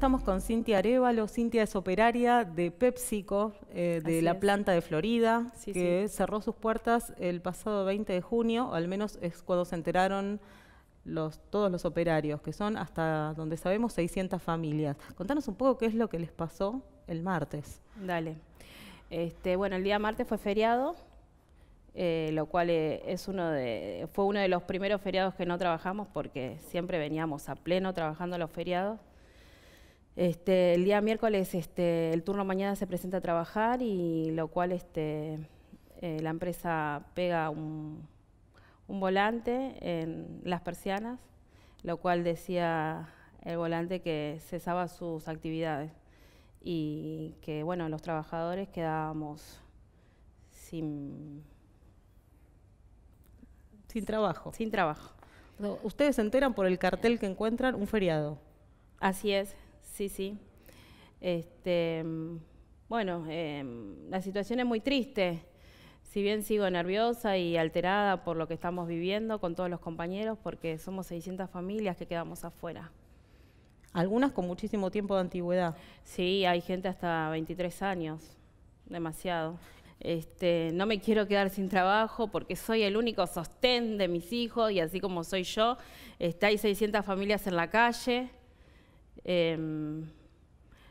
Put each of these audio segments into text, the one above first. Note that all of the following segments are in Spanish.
estamos con Cintia Arevalo. Cintia es operaria de PepsiCo, eh, de la planta de Florida, que cerró sus puertas el pasado 20 de junio, o al menos es cuando se enteraron los, todos los operarios, que son hasta donde sabemos 600 familias. Contanos un poco qué es lo que les pasó el martes. Dale. Este, bueno, el día martes fue feriado, eh, lo cual eh, es uno de, fue uno de los primeros feriados que no trabajamos porque siempre veníamos a pleno trabajando los feriados. Este, el día miércoles este, el turno mañana se presenta a trabajar y lo cual este, eh, la empresa pega un, volante en las persianas, lo cual decía el volante que cesaba sus actividades y que bueno, los trabajadores quedábamos sin... trabajo. Sin trabajo. ustedes se enteran por el cartel que encuentran un feriado. Así es sí, sí. Este, bueno, em, la situación es muy triste. Si bien sigo nerviosa y alterada por lo que estamos viviendo con todos los compañeros, porque somos 600 familias que quedamos afuera. Algunas con muchísimo tiempo de antigüedad. Sí, hay gente hasta 23 años, demasiado. Este, no me quiero quedar sin trabajo porque soy el único sostén de mis hijos y así como soy yo, estáis hay 600 familias en la calle Em,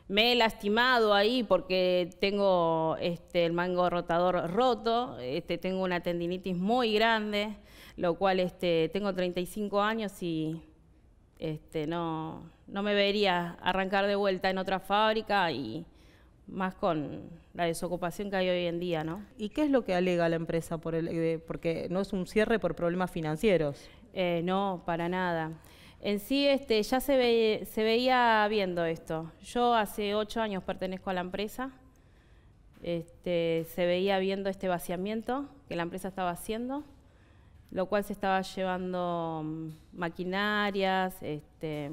me he lastimado ahí porque tengo este, el mango rotador roto, este, tengo una tendinitis muy grande, lo cual este, tengo 35 años y no, no me vería arrancar de vuelta en otra fábrica y más con la desocupación que hay hoy en día, ¿no? ¿Y qué es lo que alega la empresa? Por eh, porque no es un cierre por problemas financieros. Eh, no, para nada. En sí, este, ya se, veía viendo esto. Yo hace ocho años pertenezco a la empresa. Este, se veía viendo este vaciamiento que la empresa estaba haciendo, lo cual se estaba llevando mm, maquinarias este,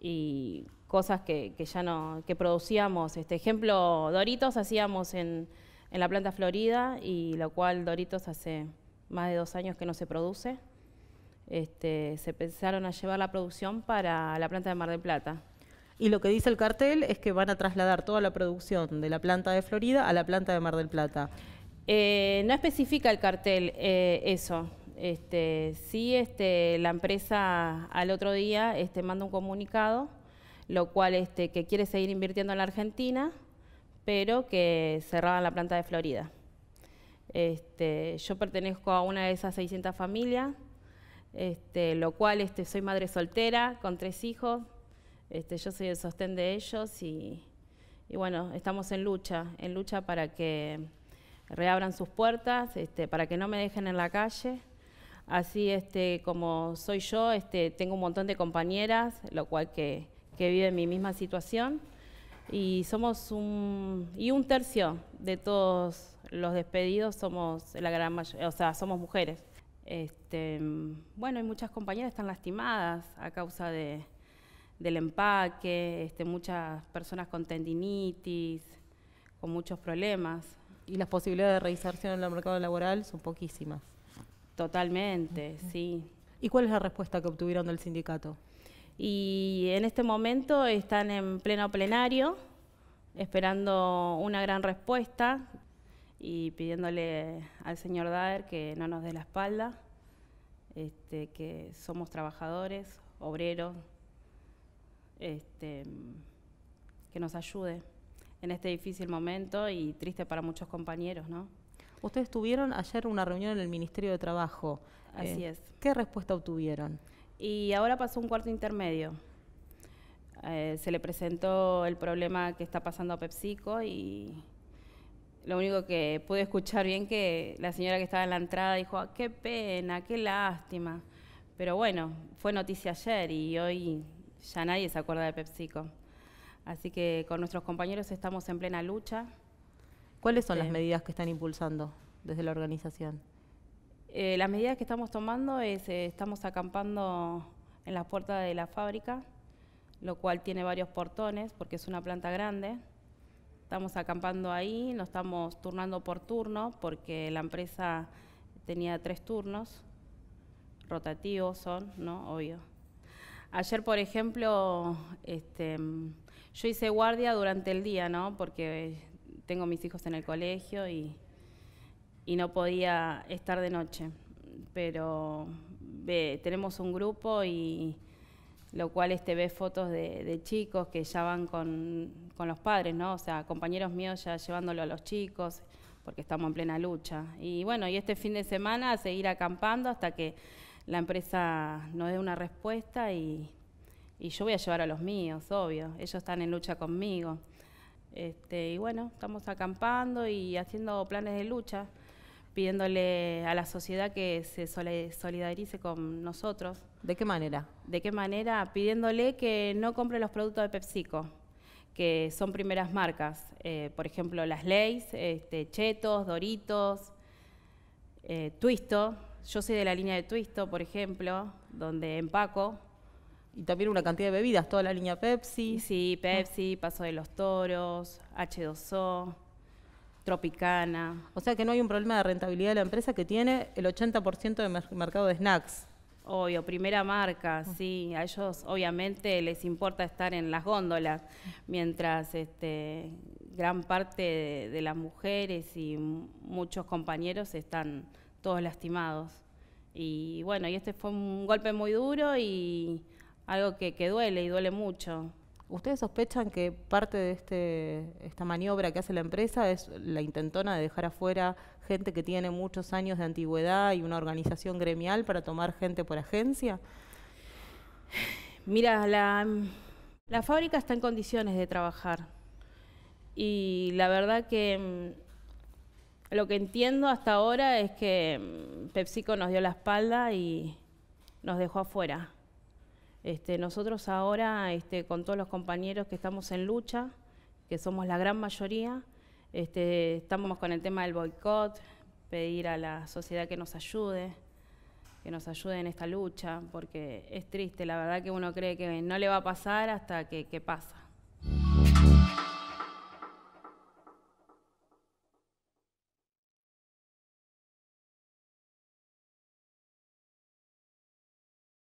y cosas que, ya no que producíamos. Este ejemplo, Doritos hacíamos en la planta Florida y lo cual Doritos hace más de dos años que no se produce. Este, se pensaron a llevar la producción para la planta de Mar del Plata. Y lo que dice el cartel es que van a trasladar toda la producción de la planta de Florida a la planta de Mar del Plata. Eh, no especifica el cartel eh, eso. Este, sí, este, la empresa al otro día este, manda un comunicado, lo cual que quiere seguir invirtiendo en la Argentina, pero que cerraban la planta de Florida. yo pertenezco a una de esas 600 familias este, lo cual este, soy madre soltera con tres hijos, este, yo soy el sostén de ellos y, bueno, estamos en lucha, en lucha para que reabran sus puertas, este, para que no me dejen en la calle. Así este, como soy yo, este, tengo un montón de compañeras, lo cual que, vive viven mi misma situación. Y somos un, y un tercio de todos los despedidos somos la gran mayoría, o sea, somos mujeres. Este, bueno, hay muchas compañeras están lastimadas a causa del empaque, este, muchas personas con tendinitis, con muchos problemas. Y las posibilidades de reinserción en el mercado laboral son poquísimas. Totalmente, sí. ¿Y cuál es la respuesta que obtuvieron del sindicato? Y en este momento están en pleno plenario, esperando una gran respuesta y pidiéndole al señor Daer que no nos dé la espalda, este, que somos trabajadores, obreros, este, que nos ayude en este difícil momento y triste para muchos compañeros, ¿no? Ustedes tuvieron ayer una reunión en el Ministerio de Trabajo. Así eh, es. ¿Qué respuesta obtuvieron? Y ahora pasó un cuarto intermedio. Eh, se le presentó el problema que está pasando a PepsiCo y lo único que pude escuchar bien que la señora que estaba en la entrada dijo, ah, qué pena, qué lástima. Pero bueno, fue noticia ayer y hoy ya nadie se acuerda de PepsiCo. Así que con nuestros compañeros estamos en plena lucha. ¿Cuáles son las eh, medidas que están impulsando desde la organización? Eh, las medidas que estamos tomando es, eh, estamos acampando en la puerta de la fábrica, lo cual tiene varios portones porque es una planta grande. Estamos acampando ahí, nos estamos turnando por turno porque la empresa tenía tres turnos, rotativos son, ¿no? Obvio. Ayer, por ejemplo, este, yo hice guardia durante el día, ¿no? Porque tengo mis hijos en el colegio y, no podía estar de noche. Pero tenemos un grupo y lo cual este ve fotos de, chicos que ya van con, los padres, ¿no? O sea, compañeros míos ya llevándolo a los chicos, porque estamos en plena lucha. Y bueno, y este fin de semana seguir acampando hasta que la empresa nos dé una respuesta y, yo voy a llevar a los míos, obvio. Ellos están en lucha conmigo. Este, y bueno, estamos acampando y haciendo planes de lucha pidiéndole a la sociedad que se solidarice con nosotros. ¿De qué manera? ¿De qué manera? Pidiéndole que no compre los productos de PepsiCo, que son primeras marcas, eh, por ejemplo las Leys, este, Chetos, Doritos, eh, Twisto. Yo soy de la línea de Twisto, por ejemplo, donde empaco. Y también una cantidad de bebidas, toda la línea Pepsi. Sí, Pepsi, Paso de los Toros, H2O. Tropicana. O sea que no hay un problema de rentabilidad de la empresa que tiene el 80% del mercado de snacks. Obvio, primera marca, ah. sí. A ellos obviamente les importa estar en las góndolas, mientras este, gran parte de, las mujeres y muchos compañeros están todos lastimados. Y bueno, y este fue un golpe muy duro y algo que duele y duele mucho. ¿Ustedes sospechan que parte de este, esta maniobra que hace la empresa es la intentona de dejar afuera gente que tiene muchos años de antigüedad y una organización gremial para tomar gente por agencia? Mira, la fábrica está en condiciones de trabajar y la verdad que mm, lo que entiendo hasta ahora es que mm, PepsiCo nos dio la espalda y nos dejó afuera. Este, nosotros ahora, este, con todos los compañeros que estamos en lucha, que somos la gran mayoría, este, estamos con el tema del boicot, pedir a la sociedad que nos ayude, que nos ayude en esta lucha, porque es triste, la verdad que uno cree que no le va a pasar hasta que pasa.